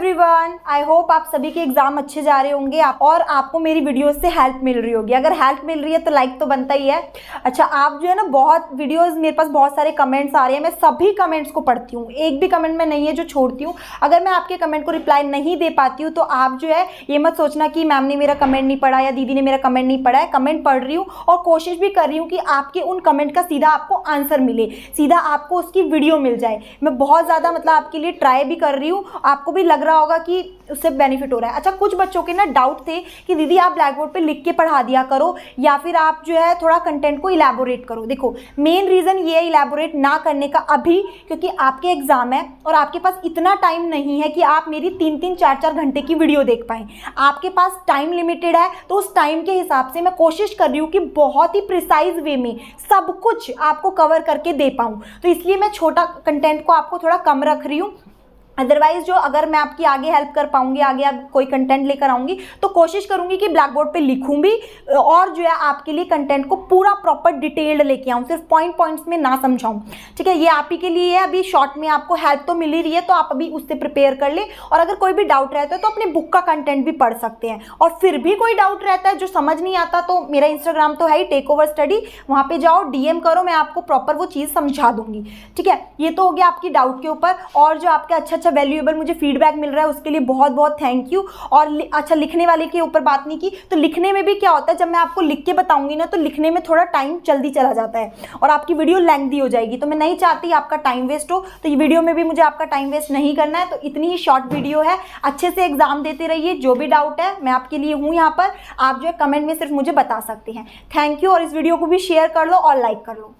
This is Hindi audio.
एवरीवन आई होप आप सभी के एग्जाम अच्छे जा रहे होंगे आप और आपको मेरी वीडियोस से हेल्प मिल रही होगी अगर हेल्प मिल रही है तो लाइक तो बनता ही है अच्छा आप जो है ना बहुत वीडियोस मेरे पास बहुत सारे कमेंट्स आ रहे हैं मैं सभी कमेंट्स को पढ़ती हूँ एक भी कमेंट में नहीं है जो छोड़ती हूँ अगर मैं आपके कमेंट को रिप्लाई नहीं दे पाती हूँ तो आप जो है ये मत सोचना कि मैम ने मेरा कमेंट नहीं पढ़ा या दीदी ने मेरा कमेंट नहीं पढ़ा है कमेंट पढ़ रही हूँ और कोशिश भी कर रही हूँ कि आपके उन कमेंट का सीधा आपको आंसर मिले सीधा आपको उसकी वीडियो मिल जाए मैं बहुत ज़्यादा मतलब आपके लिए ट्राई भी कर रही हूँ आपको भी लग रहा रहा होगा कि उससे बेनिफिट हो रहा है अच्छा कुछ बच्चों के ना डाउट थे कि दीदी आप ब्लैक बोर्ड पर लिख के पढ़ा दिया करो या फिर आप जो है थोड़ा कंटेंट को इलेबोरेट करो देखो मेन रीज़न ये है इलेबोरेट ना करने का अभी क्योंकि आपके एग्ज़ाम है और आपके पास इतना टाइम नहीं है कि आप मेरी तीन तीन चार चार घंटे की वीडियो देख पाएँ आपके पास टाइम लिमिटेड है तो उस टाइम के हिसाब से मैं कोशिश कर रही हूँ कि बहुत ही प्रिसाइज वे में सब कुछ आपको कवर करके दे पाऊँ तो इसलिए मैं छोटा कंटेंट को आपको थोड़ा कम रख रही हूँ अदरवाइज जो अगर मैं आपकी आगे हेल्प कर पाऊंगी आगे आप कोई कंटेंट लेकर आऊंगी तो कोशिश करूंगी कि ब्लैक बोर्ड पर लिखूँ भी और जो है आपके लिए कंटेंट को पूरा प्रॉपर डिटेल्ड लेके आऊँ सिर्फ पॉइंट पॉइंट्स में ना समझाऊँ ठीक है ये आप ही के लिए है अभी शॉर्ट में आपको हेल्प तो मिल ही रही है तो आप अभी उससे प्रिपेयर कर लें और अगर कोई भी डाउट रहता है तो अपने बुक का कंटेंट भी पढ़ सकते हैं और फिर भी कोई डाउट रहता है जो समझ नहीं आता तो मेरा इंस्टाग्राम तो है ही टेक ओवर स्टडी वहाँ पर जाओ डीएम करो मैं आपको प्रॉपर वो चीज़ समझा दूंगी ठीक है ये तो हो गया आपकी डाउट के ऊपर और जो आपके अच्छा अच्छा अच्छा वैल्यूएबल मुझे फीडबैक मिल रहा है उसके लिए बहुत बहुत थैंक यू और अच्छा लिखने वाले के ऊपर बात नहीं की तो लिखने में भी क्या होता है जब मैं आपको लिख के बताऊंगी ना तो लिखने में थोड़ा टाइम जल्दी चला जाता है और आपकी वीडियो लेंथी हो जाएगी तो मैं नहीं चाहती आपका टाइम वेस्ट हो तो ये वीडियो में भी मुझे आपका टाइम वेस्ट नहीं करना है तो इतनी ही शॉर्ट वीडियो है अच्छे से एग्जाम देते रहिए जो भी डाउट है मैं आपके लिए हूँ यहाँ पर आप जो है कमेंट में सिर्फ मुझे बता सकते हैं थैंक यू और इस वीडियो को भी शेयर कर लो और लाइक कर लो